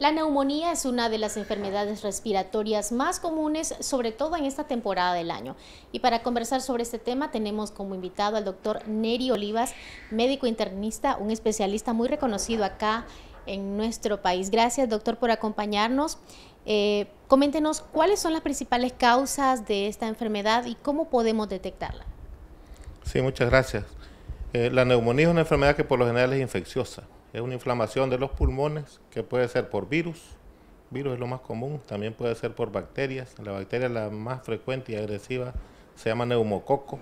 La neumonía es una de las enfermedades respiratorias más comunes, sobre todo en esta temporada del año. Y para conversar sobre este tema tenemos como invitado al doctor Neri Olivas, médico internista, un especialista muy reconocido acá en nuestro país. Gracias, doctor, por acompañarnos. Eh, coméntenos cuáles son las principales causas de esta enfermedad y cómo podemos detectarla. Sí, muchas gracias. Eh, la neumonía es una enfermedad que por lo general es infecciosa es una inflamación de los pulmones que puede ser por virus, virus es lo más común, también puede ser por bacterias, la bacteria la más frecuente y agresiva se llama neumococo,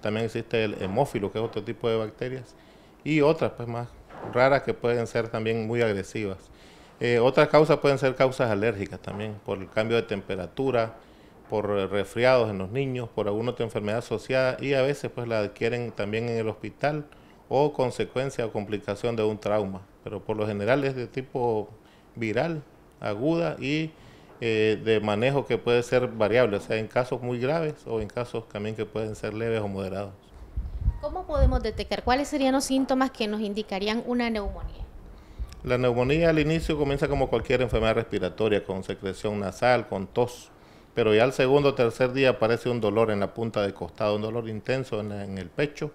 también existe el hemófilo, que es otro tipo de bacterias, y otras pues más raras que pueden ser también muy agresivas. Eh, otras causas pueden ser causas alérgicas también, por el cambio de temperatura, por resfriados en los niños, por alguna otra enfermedad asociada y a veces pues la adquieren también en el hospital o consecuencia o complicación de un trauma. Pero por lo general es de tipo viral, aguda y eh, de manejo que puede ser variable, o sea, en casos muy graves o en casos también que pueden ser leves o moderados. ¿Cómo podemos detectar cuáles serían los síntomas que nos indicarían una neumonía? La neumonía al inicio comienza como cualquier enfermedad respiratoria, con secreción nasal, con tos, pero ya al segundo o tercer día aparece un dolor en la punta de costado, un dolor intenso en el pecho,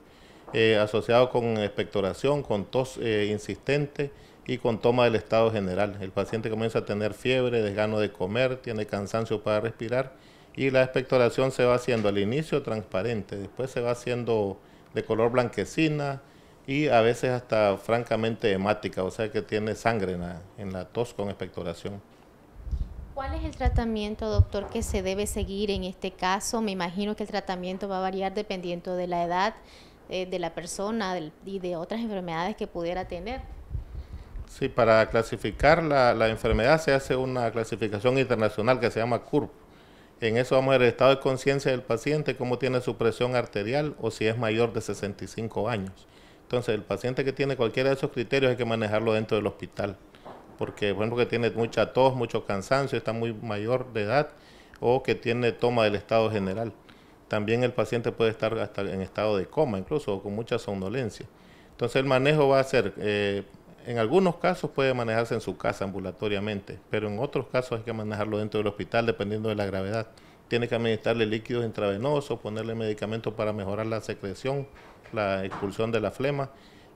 eh, asociado con expectoración, con tos eh, insistente y con toma del estado general. El paciente comienza a tener fiebre, desgano de comer, tiene cansancio para respirar y la expectoración se va haciendo al inicio transparente, después se va haciendo de color blanquecina y a veces hasta francamente hemática, o sea que tiene sangre en la, en la tos con expectoración. ¿Cuál es el tratamiento, doctor, que se debe seguir en este caso? Me imagino que el tratamiento va a variar dependiendo de la edad eh, de la persona y de otras enfermedades que pudiera tener. Sí, para clasificar la, la, enfermedad se hace una clasificación internacional que se llama CURP. En eso vamos a ver el estado de conciencia del paciente, cómo tiene su presión arterial o si es mayor de 65 años. Entonces, el paciente que tiene cualquiera de esos criterios hay que manejarlo dentro del hospital. Porque, por ejemplo, que tiene mucha tos, mucho cansancio, está muy mayor de edad o que tiene toma del estado general. También el paciente puede estar hasta en estado de coma, incluso con mucha somnolencia. Entonces el manejo va a ser, eh, en algunos casos puede manejarse en su casa ambulatoriamente, pero en otros casos hay que manejarlo dentro del hospital dependiendo de la gravedad. Tiene que administrarle líquidos intravenosos, ponerle medicamentos para mejorar la secreción, la expulsión de la flema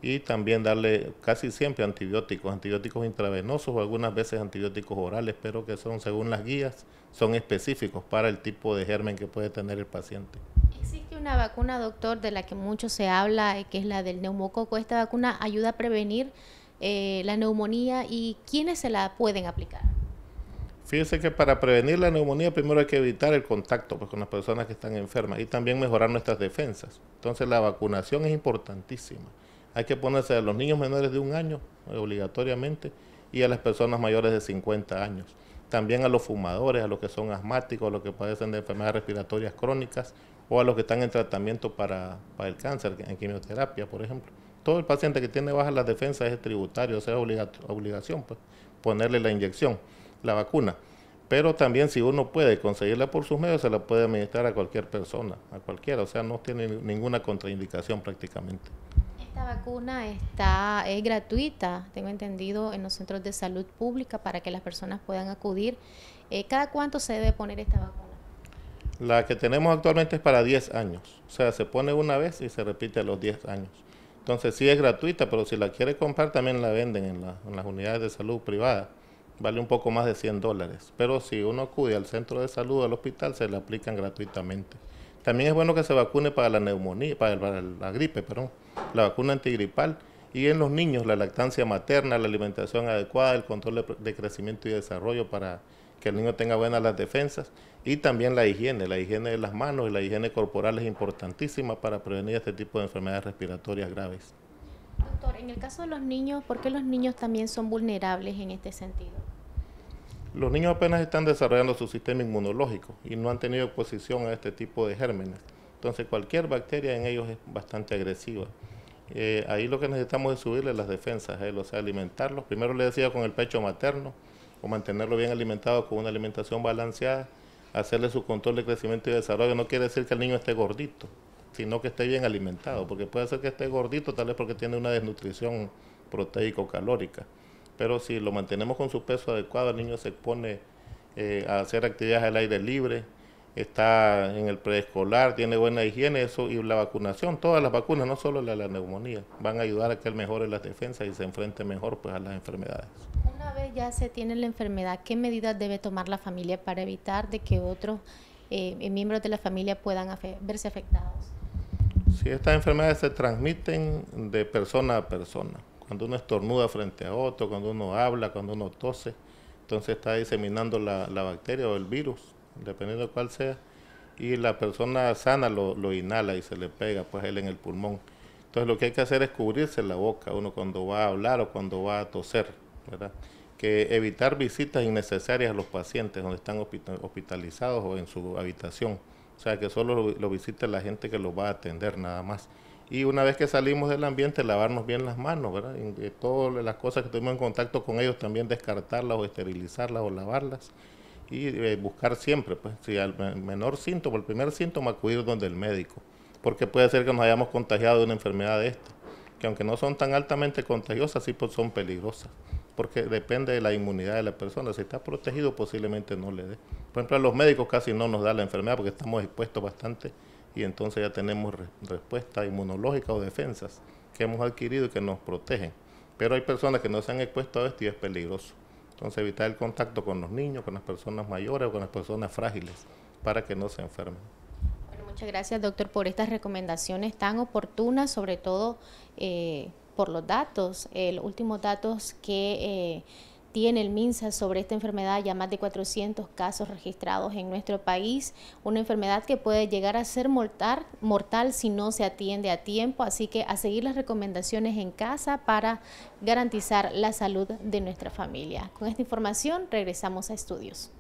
y también darle casi siempre antibióticos, antibióticos intravenosos o algunas veces antibióticos orales, pero que son, según las guías, son específicos para el tipo de germen que puede tener el paciente. Existe una vacuna, doctor, de la que mucho se habla, eh, que es la del neumococo. ¿Esta vacuna ayuda a prevenir eh, la neumonía y quiénes se la pueden aplicar? Fíjese que para prevenir la neumonía primero hay que evitar el contacto pues, con las personas que están enfermas y también mejorar nuestras defensas. Entonces la vacunación es importantísima hay que ponerse a los niños menores de un año obligatoriamente y a las personas mayores de 50 años. También a los fumadores, a los que son asmáticos, a los que padecen de enfermedades respiratorias crónicas o a los que están en tratamiento para, el cáncer, en quimioterapia, por ejemplo. Todo el paciente que tiene bajas las defensas es tributario, o sea, es obligación pues, ponerle la inyección, la vacuna. Pero también si uno puede conseguirla por sus medios, se la puede administrar a cualquier persona, a cualquiera, o sea, no tiene ninguna contraindicación prácticamente vacuna está, es gratuita, tengo entendido, en los centros de salud pública para que las personas puedan acudir. Eh, ¿Cada cuánto se debe poner esta vacuna? La que tenemos actualmente es para 10 años. O sea, se pone una vez y se repite a los 10 años. Entonces sí es gratuita, pero si la quiere comprar también la venden en, las unidades de salud privada. Vale un poco más de 100 dólares. Pero si uno acude al centro de salud, al hospital, se le aplican gratuitamente. También es bueno que se vacune para la neumonía, para, para la gripe, perdón la vacuna antigripal y en los niños la lactancia materna, la alimentación adecuada, el control de, crecimiento y desarrollo para que el niño tenga buenas las defensas y también la higiene, la higiene de las manos y la higiene corporal es importantísima para prevenir este tipo de enfermedades respiratorias graves. Doctor, en el caso de los niños, ¿por qué los niños también son vulnerables en este sentido? Los niños apenas están desarrollando su sistema inmunológico y no han tenido exposición a este tipo de gérmenes. Entonces cualquier bacteria en ellos es bastante agresiva. Eh, ahí lo que necesitamos es subirle las defensas a él, o sea, alimentarlo. Primero le decía con el pecho materno, o mantenerlo bien alimentado con una alimentación balanceada, hacerle su control de crecimiento y desarrollo. No quiere decir que el niño esté gordito, sino que esté bien alimentado, porque puede ser que esté gordito tal vez porque tiene una desnutrición proteico-calórica. Pero si lo mantenemos con su peso adecuado, el niño se expone eh, a hacer actividades al aire libre, está en el preescolar, tiene buena higiene, eso y la vacunación, todas las vacunas, no solo la la neumonía, van a ayudar a que él mejore las defensas y se enfrente mejor pues a las enfermedades. Una vez ya se tiene la enfermedad, ¿qué medidas debe tomar la familia para evitar de que otros eh, miembros de la familia puedan verse afectados? Si estas enfermedades se transmiten de persona a persona, cuando uno estornuda frente a otro, cuando uno habla, cuando uno tose, entonces está diseminando la, la bacteria o el virus dependiendo de cuál sea, y la persona sana lo, inhala y se le pega pues él en el pulmón. Entonces lo que hay que hacer es cubrirse la boca uno cuando va a hablar o cuando va a toser, ¿verdad? Que evitar visitas innecesarias a los pacientes donde están hospitalizados o en su habitación. O sea, que solo lo, visite la gente que lo va a atender nada más. Y una vez que salimos del ambiente, lavarnos bien las manos, ¿verdad? todas las cosas que tuvimos en contacto con ellos también descartarlas o esterilizarlas o lavarlas y eh, buscar siempre, pues si al menor síntoma, el primer síntoma, acudir donde el médico, porque puede ser que nos hayamos contagiado de una enfermedad de esta, que aunque no son tan altamente contagiosas, sí pues, son peligrosas, porque depende de la inmunidad de la persona, si está protegido posiblemente no le dé. Por ejemplo, a los médicos casi no nos da la enfermedad porque estamos expuestos bastante y entonces ya tenemos respuesta inmunológica o defensas que hemos adquirido y que nos protegen. Pero hay personas que no se han expuesto a esto y es peligroso. Entonces evitar el contacto con los niños, con las personas mayores o con las personas frágiles para que no se enfermen. Bueno, muchas gracias doctor por estas recomendaciones tan oportunas, sobre todo eh, por los datos, el eh, los últimos datos que... Eh, tiene el MINSA sobre esta enfermedad, ya más de 400 casos registrados en nuestro país, una enfermedad que puede llegar a ser mortal, mortal si no se atiende a tiempo, así que a seguir las recomendaciones en casa para garantizar la salud de nuestra familia. Con esta información regresamos a estudios.